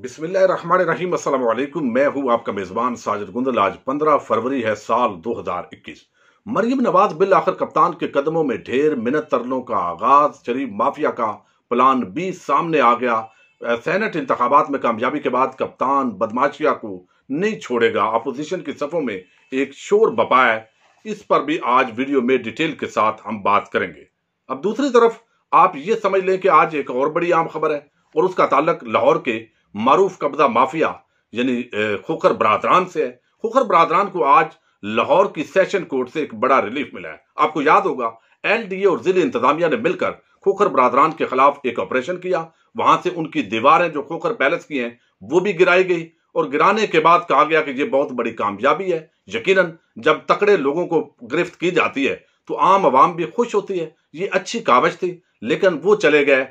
बिस्मिल्लाम असलकुम मैं हूं आपका मेज़बान साजिद गुंदल आज पंद्रह फरवरी है साल 2021 मरियम नवाज बिल आखिर कप्तान के कदमों में ढेर मिनत तरलों का आगाज शरीफ माफिया का प्लान बी सामने आ गया सैनेट इंतबात में कामयाबी के बाद कप्तान बदमाशिया को नहीं छोड़ेगा अपोजिशन की सफ़ों में एक शोर बपाए इस पर भी आज वीडियो में डिटेल के साथ हम बात करेंगे अब दूसरी तरफ आप ये समझ लें कि आज एक और बड़ी आम खबर है और उसका ताल्लक लाहौर के मरूफ कब्जा माफिया यानी खोखर बरदरान से है खोखर बरदरान को आज लाहौर की सेशन कोर्ट से एक बड़ा रिलीफ मिला है आपको याद होगा एलडीए और जिले इंतजामिया ने मिलकर खोखर बरदरान के खिलाफ एक ऑपरेशन किया वहां से उनकी दीवारें जो खोखर पैलेस की हैं वो भी गिराई गई और गिराने के बाद कहा गया कि ये बहुत बड़ी कामयाबी है यकीनन जब तकड़े लोगों को गिरफ्त की जाती है तो आम आवाम भी खुश होती है ये अच्छी कागज थी लेकिन वो चले गए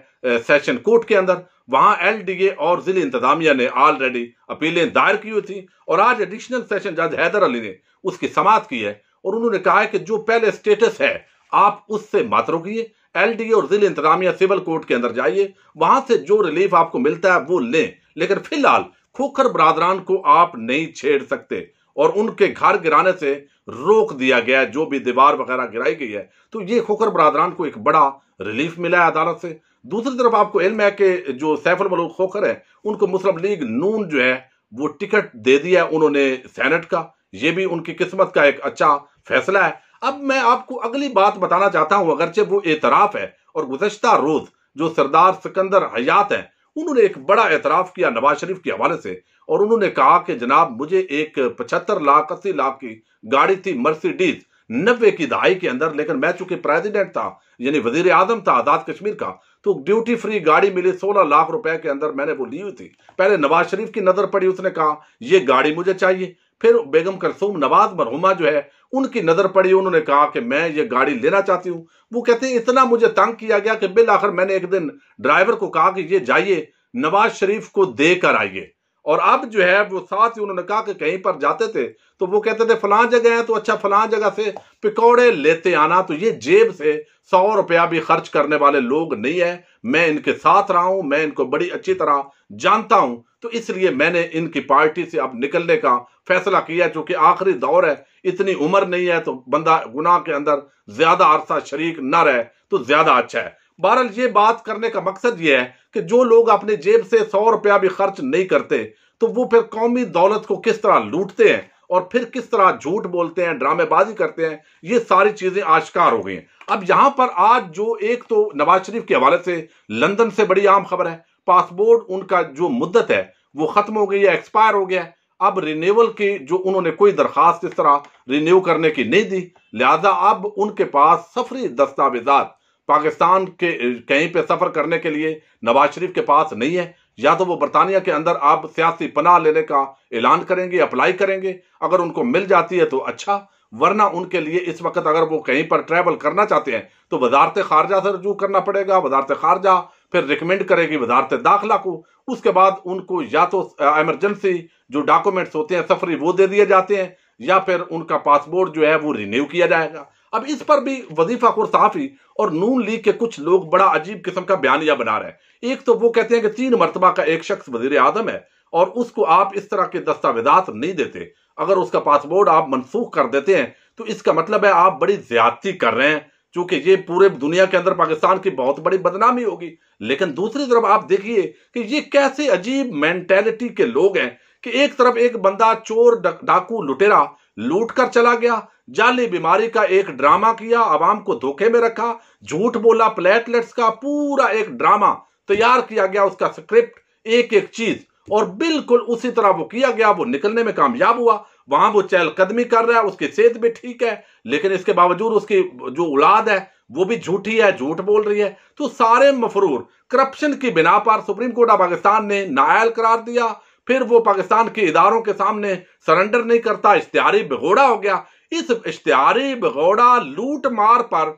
सेशन कोर्ट के अंदर वहां एलडीए और जिले इंतजामिया ने ऑलरेडी अपीलें दायर की हुई थी और आज एडिशनल सेशन जज हैदर अली ने उसकी समाप्त की है और उन्होंने कहा है कि जो पहले स्टेटस है आप उससे मत रुकिए एलडीए और जिले इंतजामिया सिविल कोर्ट के अंदर जाइए वहां से जो रिलीफ आपको मिलता है वो लें लेकिन फिलहाल खोखर बरादरान को आप नहीं छेड़ सकते और उनके घर गिराने से रोक दिया गया है जो भी दीवार वगैरह गिराई गई है तो ये खोखर बरादरान को एक बड़ा रिलीफ मिला है अदालत से दूसरी तरफ आपको इल्म है कि जो सैफुल मलूक खोखर है उनको मुस्लिम लीग नून जो है वो टिकट दे दिया उन्होंने सेनेट का ये भी उनकी किस्मत का एक अच्छा फैसला है अब मैं आपको अगली बात बताना चाहता हूं अगरचे वो एतराफ़ है और गुजशत रोज़ जो सरदार सिकंदर हयात हैं उन्होंने एक बड़ा एतराफ़ किया नवाज शरीफ के हवाले से और उन्होंने कहा कि जनाब मुझे एक पचहत्तर लाख अस्सी लाख की गाड़ी थी मर्सिडीज नब्बे की दहाई के अंदर लेकिन मैं चूंकि प्रेसिडेंट था यानी वजीर आजम था आज़ाद कश्मीर का तो ड्यूटी फ्री गाड़ी मिली सोलह लाख रुपए के अंदर मैंने वो ली हुई थी पहले नवाज शरीफ की नजर पड़ी उसने कहा यह गाड़ी मुझे चाहिए फिर बेगम कलसूम नवाज मरहुमा जो है उनकी नजर पड़ी उन्होंने कहा कि मैं ये गाड़ी लेना चाहती हूँ वो कहते हैं इतना मुझे तंग किया गया कि बिल आखिर मैंने एक दिन ड्राइवर को कहा कि ये जाइए नवाज शरीफ को देकर आइए और अब जो है वो साथ ही उन्होंने कहा कि कहीं पर जाते थे तो वो कहते थे फलां जगह है तो अच्छा फलां जगह से पिकौड़े लेते आना तो ये जेब से सौ रुपया भी खर्च करने वाले लोग नहीं है मैं इनके साथ रहा हूं मैं इनको बड़ी अच्छी तरह जानता हूं तो इसलिए मैंने इनकी पार्टी से अब निकलने का फैसला किया चूंकि आखिरी दौर है इतनी उम्र नहीं है तो बंदा गुनाह के अंदर ज्यादा अरसा शरीक ना रहे तो ज्यादा अच्छा है बहरहाल ये बात करने का मकसद ये है कि जो लोग अपने जेब से सौ रुपया भी खर्च नहीं करते तो वो फिर कौमी दौलत को किस तरह लूटते हैं और फिर किस तरह झूठ बोलते हैं ड्रामेबाजी करते हैं ये सारी चीजें आश्कार हो गई हैं अब यहां पर आज जो एक तो नवाज शरीफ के हवाले से लंदन से बड़ी आम खबर है पासपोर्ट उनका जो मुद्दत है वो खत्म हो गई है एक्सपायर हो गया है अब रिन्यूअल की जो उन्होंने कोई दरखास्त इस तरह रिन्यू करने की नहीं दी लिहाजा अब उनके पास सफरी दस्तावेजात पाकिस्तान के कहीं पे सफ़र करने के लिए नवाज शरीफ के पास नहीं है या तो वो बरतानिया के अंदर आप सियासी पनाह लेने का ऐलान करेंगे अप्लाई करेंगे अगर उनको मिल जाती है तो अच्छा वरना उनके लिए इस वक्त अगर वो कहीं पर ट्रैवल करना चाहते हैं तो वजारत खारजा से रजू करना पड़ेगा वजारत खारजा फिर रिकमेंड करेगी वजारत दाखिला को उसके बाद उनको या तो एमरजेंसी जो डॉक्यूमेंट्स होते हैं सफरी वो दे दिए जाते हैं या फिर उनका पासपोर्ट जो है वो रिन्यू किया जाएगा अब इस पर भी वजीफा खुर साफी और नून लीग के कुछ लोग बड़ा अजीब किस्म का बयानिया बना रहे हैं एक तो वो कहते हैं कि तीन मरतबा का एक शख्स वजीर आजम है और उसको आप इस तरह के दस्तावेजात नहीं देते अगर उसका पासपोर्ट आप मनसूख कर देते हैं तो इसका मतलब है आप बड़ी ज्यादती कर रहे हैं चूंकि ये पूरे दुनिया के अंदर पाकिस्तान की बहुत बड़ी बदनामी होगी लेकिन दूसरी तरफ आप देखिए कि ये कैसे अजीब मेंटेलिटी के लोग हैं कि एक तरफ एक बंदा चोर डाकू लुटेरा लूट कर चला गया जाली बीमारी का एक ड्रामा किया आवाम को धोखे में रखा झूठ बोला प्लेटलेट्स का पूरा एक ड्रामा तैयार किया गया उसका स्क्रिप्ट एक एक चीज और बिल्कुल उसी तरह वो किया गया वो निकलने में कामयाब हुआ वहां वो चहलकदमी कर रहा है उसकी सेहत भी ठीक है लेकिन इसके बावजूद उसकी जो औलाद है वो भी झूठी है झूठ बोल रही है तो सारे मफरूर करप्शन की बिना पर सुप्रीम कोर्ट ऑफ पाकिस्तान ने नायल करार दिया फिर वो पाकिस्तान के इदारों के सामने सरेंडर नहीं करता इश्तिहारी बिघोड़ा हो गया इस इश्तारे भगौड़ा लूट मार पर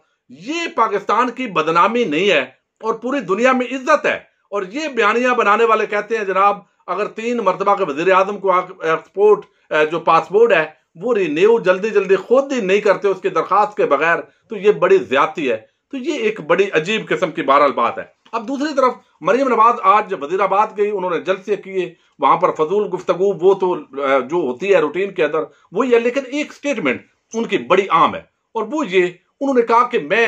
यह पाकिस्तान की बदनामी नहीं है और पूरी दुनिया में इज्जत है और ये बयानिया बनाने वाले कहते हैं जनाब अगर तीन मरतबा के वजीर आजम को एक्सपोर्ट जो पासपोर्ट है वो रिन्यू जल्दी जल्दी खुद ही नहीं करते उसकी दरखास्त के बगैर तो ये बड़ी ज्यादती है तो ये एक बड़ी अजीब किस्म की बहरहाल बात है अब दूसरी तरफ मरीम नवाज आज वजीराबाद गई उन्होंने जलसे किए वहां पर फजूल गुफ्तगु वो तो जो होती है रूटीन के अंदर वो ये लेकिन एक स्टेटमेंट उनकी बड़ी आम है और वो ये उन्होंने कहा कि मैं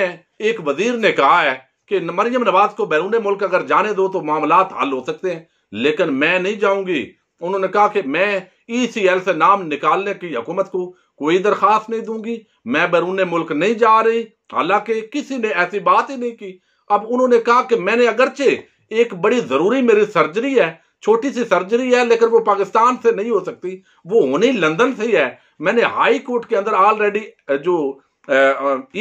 एक वजीर ने कहा है कि मरीम नवाज को बैरून मुल्क अगर जाने दो तो मामला हल हो सकते हैं लेकिन मैं नहीं जाऊंगी उन्होंने कहा कि मैं ई सी एल से नाम निकालने की हुकूमत को कोई दरख्वास्त नहीं दूंगी मैं बैरून मुल्क नहीं जा रही हालांकि किसी ने ऐसी बात ही नहीं की अब उन्होंने कहा कि मैंने अगरचे एक बड़ी जरूरी मेरी सर्जरी है छोटी सी सर्जरी है लेकिन वो पाकिस्तान से नहीं हो सकती वो होनी लंदन से ही है मैंने हाई कोर्ट के अंदर ऑलरेडी जो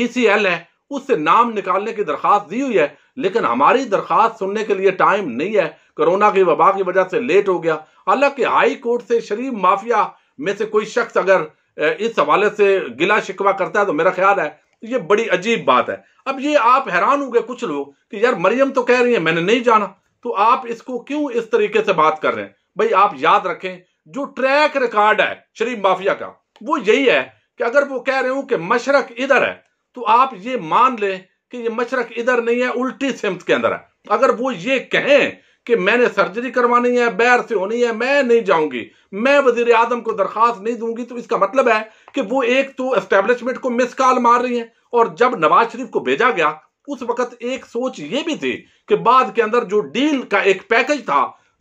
ई सी एल है उससे नाम निकालने की दरखास्त दी हुई है लेकिन हमारी दरखास्त सुनने के लिए टाइम नहीं है कोरोना की वबा की वजह से लेट हो गया हालांकि हाई कोर्ट से शरीफ माफिया में से कोई शख्स अगर इस हवाले से गिला शिकवा करता है तो मेरा ख्याल है तो ये बड़ी अजीब बात है अब ये आप हैरान होंगे कुछ लोग कि यार मरियम तो कह रही है मैंने नहीं जाना तो आप इसको क्यों इस तरीके से बात कर रहे हैं भाई आप याद रखें जो ट्रैक रिकॉर्ड है शरीफ माफिया का वो यही है कि अगर वो कह रहे हो कि मशरक इधर है तो आप ये मान लें कि ये मशरक इधर नहीं है उल्टी सिमत के अंदर है अगर वो ये कहें कि मैंने सर्जरी करवानी है बैर से होनी है मैं नहीं जाऊंगी मैं वजीर आजम को दरखास्त नहीं दूंगी तो इसका मतलब है कि वो एक तो एस्टेब्लिशमेंट को मिस कॉल मार रही है और जब नवाज शरीफ को भेजा गया उस वक्त एक सोच ये भी थी कि बाद के अंदर जो डील का एक पैकेज था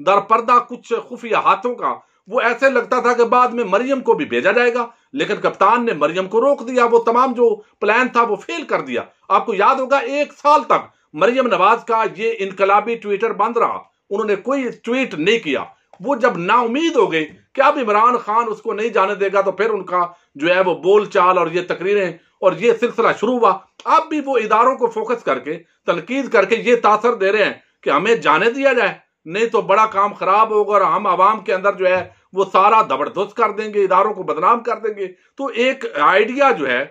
दरपर्दा कुछ खुफिया हाथों का वो ऐसे लगता था कि बाद में मरियम को भी भेजा जाएगा लेकिन कप्तान ने मरियम को रोक दिया वो तमाम जो प्लान था वो फेल कर दिया आपको याद होगा एक साल तक मरियम नवाज का ये इनकलाबी ट्विटर बंद रहा उन्होंने कोई ट्वीट नहीं किया वो जब नाउमीद हो गई कि अब इमरान खान उसको नहीं जाने देगा तो फिर उनका जो है वो बोलचाल और ये तकरीरें और ये सिलसिला शुरू हुआ अब भी वो इदारों को फोकस करके तनकीद करके ये तासर दे रहे हैं कि हमें जाने दिया जाए नहीं तो बड़ा काम खराब होगा और हम आवाम के अंदर जो है वो सारा दबड़दस्त कर देंगे इदारों को बदनाम कर देंगे तो एक आइडिया जो है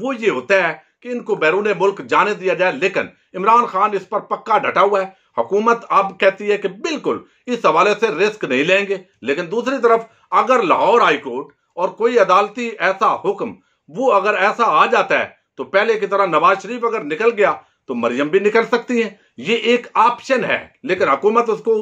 वो ये होता है कि इनको बैरून मुल्क जाने दिया जाए लेकिन इमरान खान इस पर पक्का डटा हुआ है हुकूमत अब कहती है कि बिल्कुल इस हवाले से रिस्क नहीं लेंगे लेकिन दूसरी तरफ अगर लाहौर हाईकोर्ट और कोई अदालती ऐसा हुक्म वो अगर ऐसा आ जाता है तो पहले की तरह नवाज शरीफ अगर निकल गया तो मरियम भी निकल सकती है ये एक ऑप्शन है लेकिन हुकूमत उसको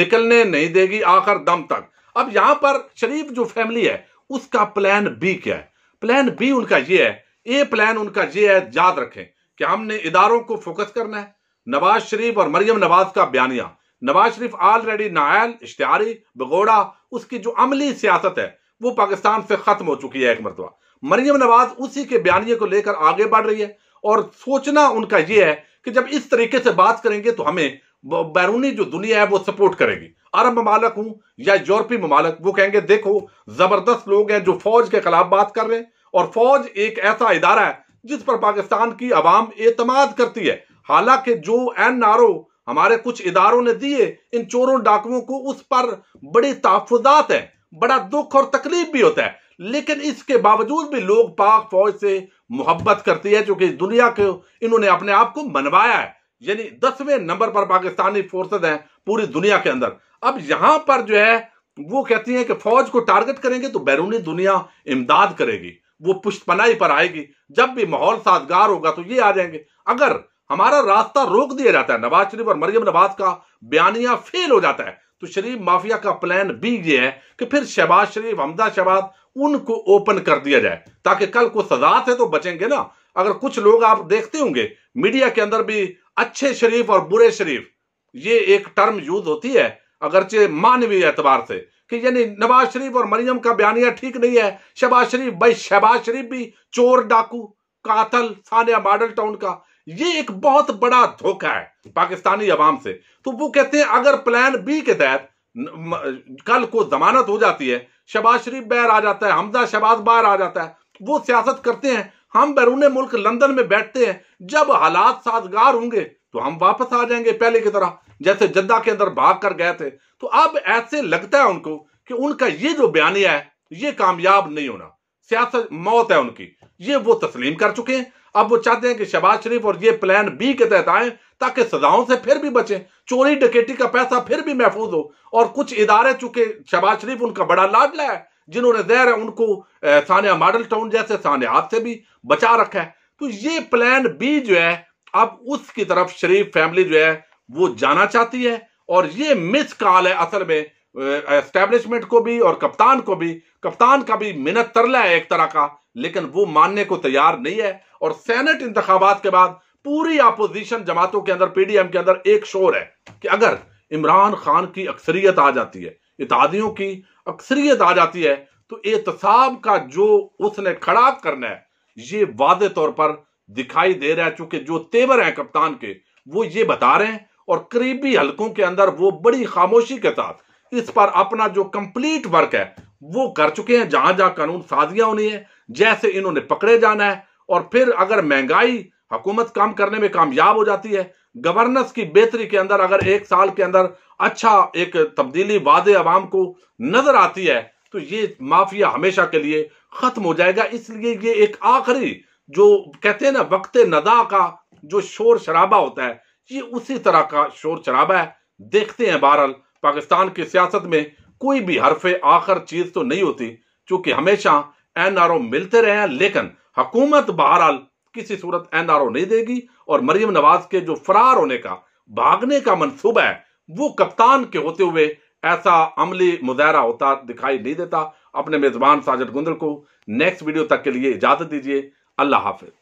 निकलने नहीं देगी आखिर दम तक अब यहां पर शरीफ जो फैमिली है उसका प्लान बी क्या है प्लान बी उनका ये है ए प्लान उनका ये है याद रखें कि हमने इदारों को फोकस करना है नवाज शरीफ और मरियम नवाज का बयानिया नवाज शरीफ ऑलरेडी नायल इश्तारी बगोड़ा उसकी जो अमली सियासत है वो पाकिस्तान से खत्म हो चुकी है एक मरतबा मरियम नवाज उसी के बयानिए को लेकर आगे बढ़ रही है और सोचना उनका यह है कि जब इस तरीके से बात करेंगे तो हमें बैरूनी जो दुनिया है वो सपोर्ट करेगी अरब ममालक हूं या यूरोपीय ममालक वो कहेंगे देखो जबरदस्त लोग हैं जो फौज के खिलाफ बात कर रहे हैं और फौज एक ऐसा इदारा है जिस पर पाकिस्तान की आवाम एतमाद करती है हालांकि जो एन ओ हमारे कुछ इदारों ने दिए इन चोरों डाकुओं को उस पर बड़ी तहफात है बड़ा दुख और तकलीफ भी होता है लेकिन इसके बावजूद भी लोग पाक फौज से मोहब्बत करती है क्योंकि दुनिया को इन्होंने अपने आप को मनवाया है यानी दसवें नंबर पर पाकिस्तानी फोर्सेज हैं पूरी दुनिया के अंदर अब यहां पर जो है वो कहती है कि फौज को टारगेट करेंगे तो बैरूनी दुनिया इमदाद करेगी वो पुष्पनाई पर आएगी जब भी माहौल साजगार होगा तो ये आ जाएंगे अगर हमारा रास्ता रोक दिया जाता है नवाज शरीफ और मरियम नवाज का बयानिया फेल हो जाता है तो शरीफ माफिया का प्लान बी ये है कि फिर शहबाज शरीफ हमदा शहबाज उनको ओपन कर दिया जाए ताकि कल को सजा से तो बचेंगे ना अगर कुछ लोग आप देखते होंगे मीडिया के अंदर भी अच्छे शरीफ और बुरे शरीफ ये एक टर्म यूज होती है अगरचे मानवीय एतबार से कि यानी नवाज शरीफ और मरियम का बयानिया ठीक नहीं है शहबाज शरीफ भाई शहबाज शरीफ भी चोर डाकू कातल सानिया मॉडल टाउन का ये एक बहुत बड़ा धोखा है पाकिस्तानी अवाम से तो वो कहते हैं अगर प्लान बी के तहत कल को जमानत हो जाती है शहबाज शरीफ बैर आ जाता है हमदा शहबाज बाहर आ जाता है वो सियासत करते हैं हम बैरून मुल्क लंदन में बैठते हैं जब हालात साजगार होंगे तो हम वापस आ जाएंगे पहले की तरह जैसे जद्दा के अंदर भाग कर गए थे तो अब ऐसे लगता है उनको कि उनका ये जो बयानिया है ये कामयाब नहीं होना सियासत मौत है उनकी ये वो तस्लीम कर चुके हैं अब वो चाहते हैं कि शहबाज शरीफ और ये प्लान बी के तहत आए ताकि सजाओं से फिर भी बचें चोरी डकेटी का पैसा फिर भी महफूज हो और कुछ इदारे चुके शहबाज शरीफ उनका बड़ा लाडला है जिन्होंने जहर है उनको सानिया मॉडल टाउन जैसे सानिया से भी बचा रखा है तो ये प्लान बी जो है अब उसकी तरफ शरीफ फैमिली जो है वो जाना चाहती है और ये मिस कॉल है असल में एस्टेब्लिशमेंट को भी और कप्तान को भी कप्तान का भी मिनत तरला है एक तरह का लेकिन वो मानने को तैयार नहीं है और सेनेट इंतबात के बाद पूरी अपोजिशन जमातों के अंदर पीडीएम के अंदर एक शोर है कि अगर इमरान खान की अक्सरियत आ जाती है इतादियों की अक्सरियत आ जाती है तो एहतसाब का जो उसने खड़ा करना है ये वादे तौर पर दिखाई दे रहा है चूंकि जो तेवर हैं कप्तान के वो ये बता रहे हैं और करीबी हलकों के अंदर वो बड़ी खामोशी के साथ इस पर अपना जो कंप्लीट वर्क है वो कर चुके हैं जहां जहां कानून साजियां होनी है जैसे इन्होंने पकड़े जाना है और फिर अगर महंगाई हुकूमत काम करने में कामयाब हो जाती है गवर्नेंस की बेहतरी के अंदर अगर एक साल के अंदर अच्छा एक तब्दीली वाद आवाम को नजर आती है तो ये माफिया हमेशा के लिए खत्म हो जाएगा इसलिए ये एक आखिरी जो कहते हैं ना वक्त नदा का जो शोर शराबा होता है ये उसी तरह का शोर शराबा है देखते हैं बहरहाल पाकिस्तान की सियासत में कोई भी हरफ आखिर चीज तो नहीं होती चूंकि हमेशा एन आर ओ मिलते रहे हैं लेकिन हकूमत बहरहाल किसी सूरत एन आर ओ नहीं देगी और मरियम नवाज के जो फरार होने का भागने का मनसूबा है वो कप्तान के होते हुए ऐसा अमली मुजाहरा होता दिखाई नहीं देता अपने मेजबान साजिद गुंदल को नेक्स्ट वीडियो तक के लिए इजाजत दीजिए अल्लाह हाफिज